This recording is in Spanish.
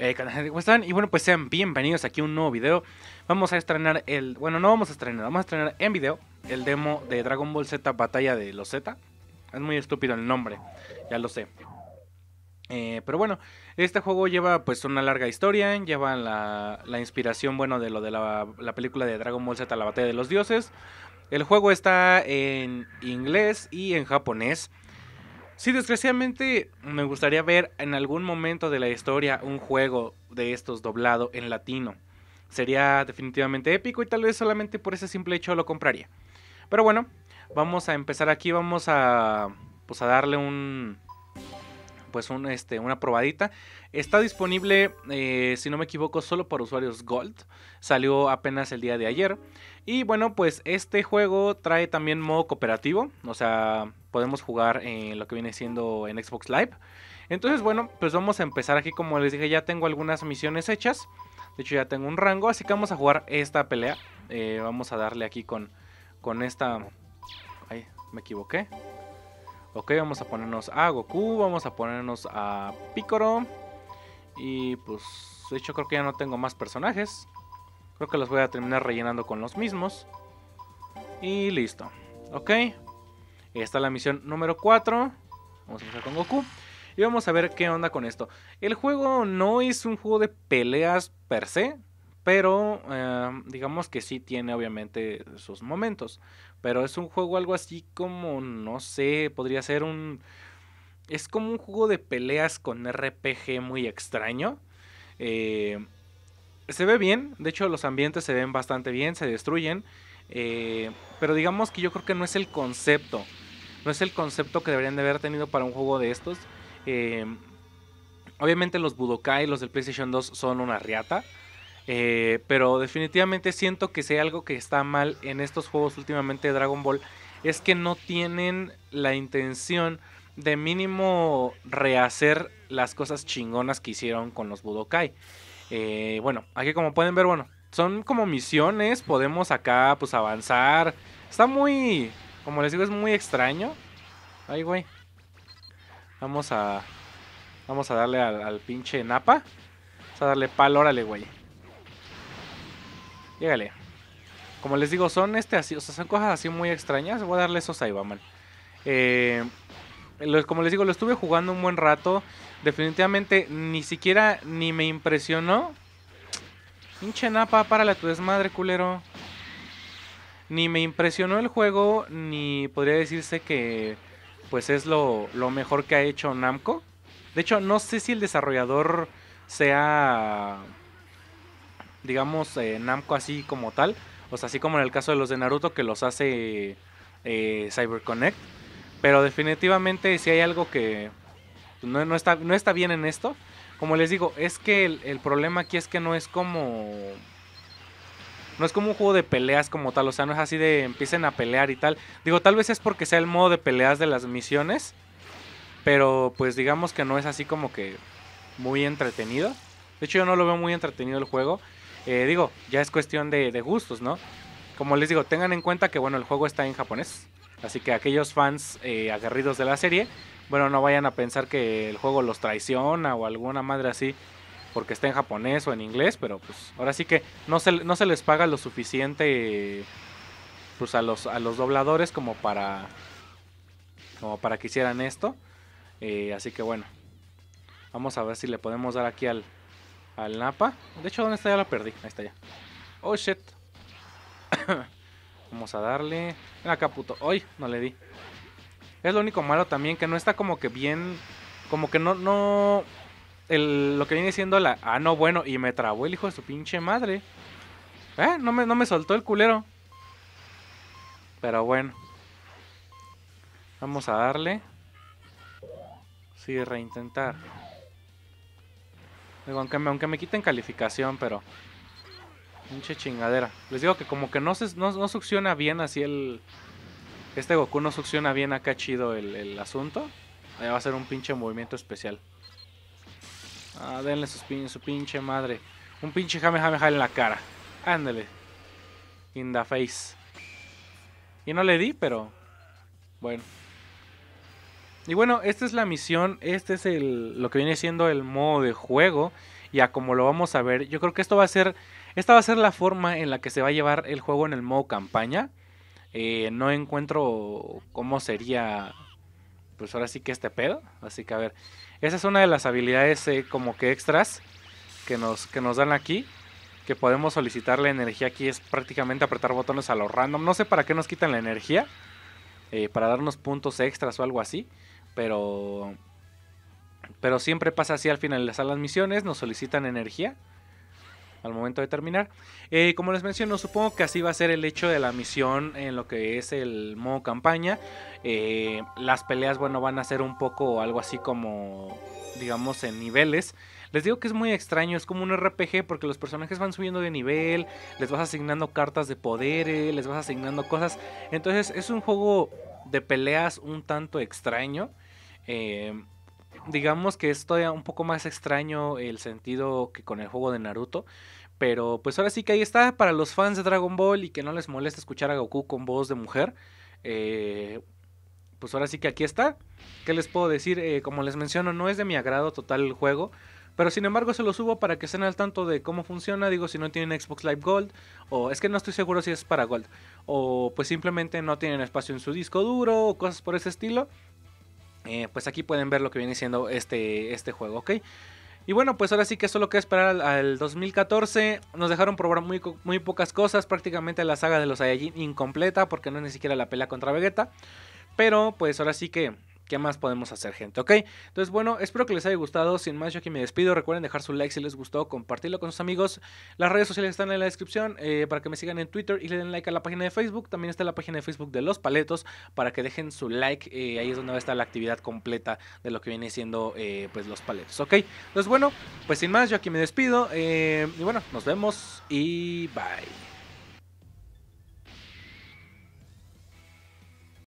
Eh, ¿Cómo están? Y bueno, pues sean bienvenidos aquí a un nuevo video. Vamos a estrenar el... Bueno, no vamos a estrenar, vamos a estrenar en video el demo de Dragon Ball Z Batalla de los Z. Es muy estúpido el nombre, ya lo sé. Eh, pero bueno, este juego lleva pues una larga historia, lleva la, la inspiración, bueno, de lo de la, la película de Dragon Ball Z, la batalla de los dioses. El juego está en inglés y en japonés. Sí, desgraciadamente me gustaría ver en algún momento de la historia un juego de estos doblado en latino. Sería definitivamente épico y tal vez solamente por ese simple hecho lo compraría. Pero bueno, vamos a empezar aquí, vamos a pues a darle un pues este, una probadita. Está disponible, eh, si no me equivoco, solo para usuarios Gold. Salió apenas el día de ayer. Y bueno, pues este juego trae también modo cooperativo. O sea, podemos jugar en lo que viene siendo en Xbox Live. Entonces, bueno, pues vamos a empezar aquí. Como les dije, ya tengo algunas misiones hechas. De hecho, ya tengo un rango. Así que vamos a jugar esta pelea. Eh, vamos a darle aquí con, con esta... Ay, me equivoqué. Ok, vamos a ponernos a Goku, vamos a ponernos a Picoro. Y pues, de hecho creo que ya no tengo más personajes. Creo que los voy a terminar rellenando con los mismos. Y listo. Ok. es la misión número 4. Vamos a empezar con Goku. Y vamos a ver qué onda con esto. El juego no es un juego de peleas per se pero em, digamos que sí tiene obviamente sus momentos. Pero es un juego algo así como, no sé, podría ser un... Es como un juego de peleas con RPG muy extraño. Eh, se ve bien, de hecho los ambientes se ven bastante bien, se destruyen. Eh, pero digamos que yo creo que no es el concepto. No es el concepto que deberían de haber tenido para un juego de estos. Em, obviamente los Budokai, los del PlayStation 2, son una riata. Eh, pero definitivamente siento que si hay algo que está mal en estos juegos últimamente de Dragon Ball es que no tienen la intención de mínimo rehacer las cosas chingonas que hicieron con los Budokai. Eh, bueno, aquí como pueden ver, bueno, son como misiones, podemos acá pues avanzar. Está muy, como les digo, es muy extraño. Ay, güey. Vamos a, vamos a darle al, pinche Napa. Vamos a darle palo, órale, güey. Llegale. Como les digo, son este así, o sea, son cosas así muy extrañas. Voy a darle esos ahí, va mal. Eh, como les digo, lo estuve jugando un buen rato. Definitivamente ni siquiera ni me impresionó. Pinche napa, párale la tu desmadre, culero. Ni me impresionó el juego, ni podría decirse que pues es lo, lo mejor que ha hecho Namco. De hecho, no sé si el desarrollador sea digamos, eh, Namco así como tal. O sea, así como en el caso de los de Naruto que los hace eh, CyberConnect. Pero definitivamente si hay algo que no, está, no está bien en esto. Como les digo, es que el, el problema aquí es que no es como no es como un juego de peleas como tal, o sea, no es así de empiecen a pelear y tal. Digo, tal vez es porque sea el modo de peleas de las misiones, pero pues digamos que no es así como que muy entretenido. De hecho, yo no lo veo muy entretenido el juego. Eh, digo, ya es cuestión de, gustos, ¿no? Como les digo, tengan en cuenta que, bueno, el juego está en japonés. Así que aquellos fans agarridos eh, aguerridos de la serie, bueno, no vayan a pensar que el juego los traiciona o alguna madre así porque está en japonés o en inglés, pero pues ahora sí que no se, no se les paga lo suficiente pues a los, a los dobladores como para como para que hicieran esto. Eh, así que bueno, vamos a ver si le podemos dar aquí al, al Napa. De hecho, ¿dónde está? Ya la perdí. Ahí está ya. Oh, shit. Vamos a darle. Ven acá, puto. Hoy no le di. Es lo único malo también, que no está como que bien. Como que no, no. lo que viene siendo la. Ah, no, bueno. Y me trabó el hijo de su pinche madre. Eh, no me, no me soltó el culero. Pero bueno. Vamos a darle. Sí, reintentar aunque me, quiten calificación, pero... Pinche chingadera. Les digo que como que no, se, succiona bien así el... Este Goku no succiona bien acá chido el, asunto. Allá eh, va a ser un pinche movimiento especial. Ah, denle sus su pinche madre. Un pinche jame jame en la cara. Ándale. In the face. Y no le di, pero... Bueno. Y bueno, esta es la misión, este es el, lo que viene siendo el modo de juego. Ya como lo vamos a ver, yo creo que esto va a ser, esta va a ser la forma en la que se va a llevar el juego en el modo campaña. Eh, no encuentro cómo sería, pues ahora sí que este pedo. Así que a ver, esa es una de las habilidades eh, como que extras que nos, que nos dan aquí. Que podemos solicitar la energía aquí es prácticamente apretar botones a lo random. No sé para qué nos quitan la energía. Eh, para darnos puntos extras o algo así. Pero. Pero siempre pasa así al finalizar las misiones. Nos solicitan energía. Al momento de terminar. Eh, como les menciono, supongo que así va a ser el hecho de la misión en lo que es el modo campaña. Eh, las peleas, bueno, van a ser un poco algo así como. Digamos en niveles. Les digo que es muy extraño, es como un RPG porque los personajes van subiendo de nivel, les vas asignando cartas de poderes, les vas asignando cosas. Entonces es un juego de peleas un tanto extraño. Eh, digamos que es un poco más extraño el sentido que con el juego de Naruto. Pero pues ahora sí que ahí está para los fans de Dragon Ball y que no les molesta escuchar a Goku con voz de mujer. Eh, pues ahora sí que aquí está. ¿Qué les puedo decir? Eh, como les menciono, no es de mi agrado total el juego. Pero sin embargo se lo subo para que estén al tanto de cómo funciona. Digo, si no tienen Xbox Live Gold. O es que no estoy seguro si es para Gold. O pues simplemente no tienen espacio en su disco duro. O cosas por ese estilo. Eh, pues aquí pueden ver lo que viene siendo este, este juego, ¿ok? Y bueno, pues ahora sí que Solo que esperar al, 2014. Nos dejaron probar muy, muy pocas cosas, prácticamente la saga de los Saiyajin incompleta, porque no es ni siquiera la pelea contra Vegeta. Pero pues ahora sí que ¿Qué más podemos hacer, gente? ¿Ok? Entonces, bueno, espero que les haya gustado. Sin más, yo aquí me despido. Recuerden dejar su like si les gustó, compartirlo con sus amigos. Las redes sociales están en la descripción eh, para que me sigan en Twitter y le den like a la página de Facebook. También está la página de Facebook de Los Paletos para que dejen su like. Eh, ahí es donde va a estar la actividad completa de lo que viene siendo eh, pues Los Paletos. ¿Ok? Entonces, bueno, pues sin más, yo aquí me despido. y bueno, nos vemos y bye.